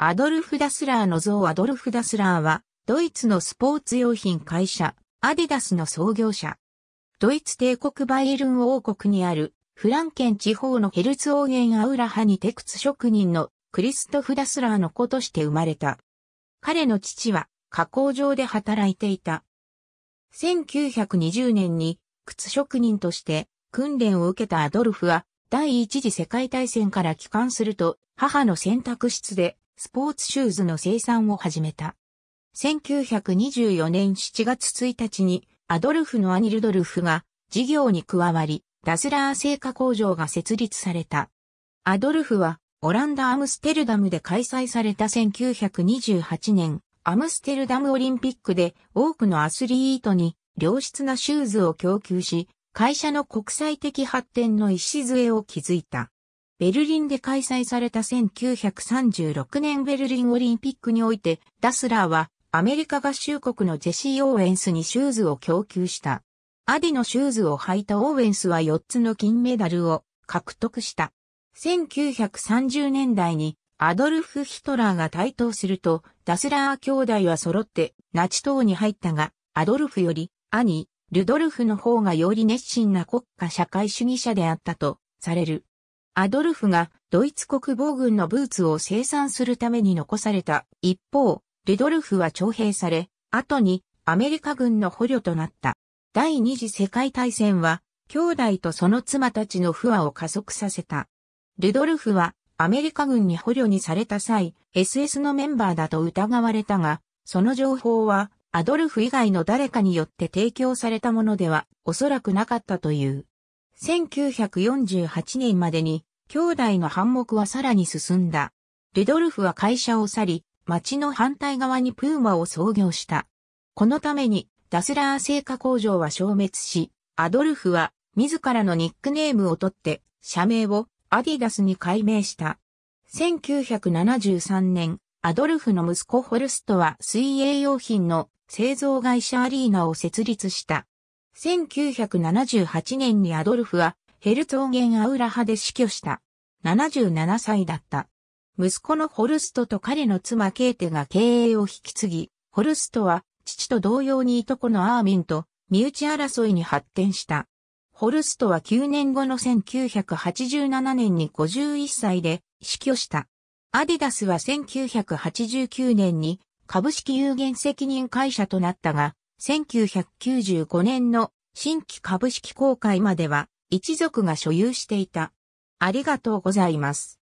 アドルフ・ダスラーの像アドルフ・ダスラーは、ドイツのスポーツ用品会社、アディダスの創業者。ドイツ帝国バイエルン王国にある、フランケン地方のヘルツオーゲンアウラハにテクツ職人のクリストフ・ダスラーの子として生まれた。彼の父は、加工場で働いていた。1920年に、靴職人として、訓練を受けたアドルフは、第一次世界大戦から帰還すると、母の選択室で、スポーツシューズの生産を始めた。1924年7月1日にアドルフのアニルドルフが事業に加わり、ダスラー製菓工場が設立された。アドルフはオランダ・アムステルダムで開催された1928年アムステルダムオリンピックで多くのアスリートに良質なシューズを供給し、会社の国際的発展の礎を築いた。ベルリンで開催された1936年ベルリンオリンピックにおいて、ダスラーはアメリカ合衆国のジェシー・オーウェンスにシューズを供給した。アディのシューズを履いたオーウェンスは4つの金メダルを獲得した。1930年代にアドルフ・ヒトラーが台頭すると、ダスラー兄弟は揃ってナチ党に入ったが、アドルフより兄、ルドルフの方がより熱心な国家社会主義者であったとされる。アドルフがドイツ国防軍のブーツを生産するために残された。一方、ルドルフは徴兵され、後にアメリカ軍の捕虜となった。第二次世界大戦は、兄弟とその妻たちの不和を加速させた。ルドルフはアメリカ軍に捕虜にされた際、SS のメンバーだと疑われたが、その情報はアドルフ以外の誰かによって提供されたものではおそらくなかったという。1948年までに兄弟の反目はさらに進んだ。デドルフは会社を去り、町の反対側にプーマを創業した。このために、ダスラー製菓工場は消滅し、アドルフは自らのニックネームを取って、社名をアディダスに改名した。1973年、アドルフの息子ホルストは水泳用品の製造会社アリーナを設立した。1978年にアドルフはヘルツォーゲンアウラハで死去した。77歳だった。息子のホルストと彼の妻ケーテが経営を引き継ぎ、ホルストは父と同様にいとこのアーミンと身内争いに発展した。ホルストは9年後の1987年に51歳で死去した。アディダスは1989年に株式有限責任会社となったが、1995年の新規株式公開までは一族が所有していた。ありがとうございます。